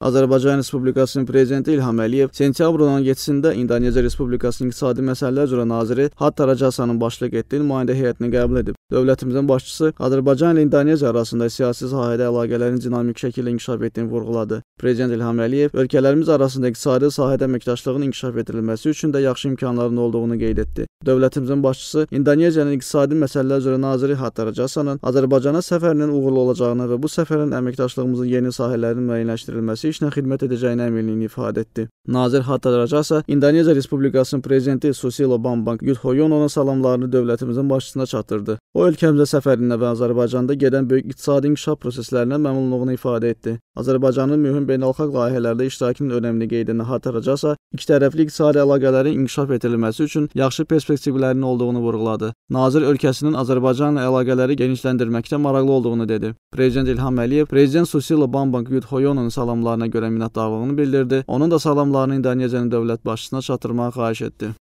Azərbaycan Respublikasının prezidenti İlham Əliyev sentyabrın 17-də İndoneziya Respublikasının iqtisadi məsələlər üzrə naziri Hattar Acasanın başçılıq etdiyi nümayəndə heyətini qəbul edib. Dövlətimizin başçısı Azərbaycan ilə İndoneziya arasında siyasi sahədə əlaqələrin dinamik şəkildə inkişaf etdiyini vurğuladı. Prezident İlham Əliyev ölkələrimiz arasında iqtisadi sahədə əməkdaşlığın inkişaf etdirilməsi üçün də yaxşı imkanların olduğunu qeyd etdi. Dövlətimizin başçısı İndoneziyanın iqtisadi məsələlər üzrə naziri Hattar Casanın Azərbaycana səfərinin uğurlu olacağını və bu səfərin əməkdaşlığımızın yeni sahələrinin müəyyənləşdirilməsi işinə xidmət edəcəyinə əminliyini ifadə etdi. Nazir Hattar Casa İndoneziya Respublikasının prezidenti Susilo Bambang Yudhoyononun salamlarını dövlətimizin başçısına çatdırdı. O ölkəmizə səfərində və Azərbaycanda gedən böyük iqtisadi inkişaf proseslərinə məmnunluğunu ifadə etdi. Azərbaycanın mühüm beynəlxalq layihələrdə iştirakının önəmini qeydinə xatırlayacaqsa, ikitərəfli iqtisadi əlaqələrin inkişaf etdirilməsi üçün yaxşı perspektivlərinin olduğunu vurğuladı. Nazir ölkəsinin Azərbaycanla əlaqələri genişləndirməkdə maraqlı olduğunu dedi. Prezident İlham Əliyev prezident Susilo Bambang Yudhoyonun salamlarına görə minnətdarlığını bildirdi. Onun da salamlarını İndonezyanın dövlət başçısına çatdırmağı xahiş etdi.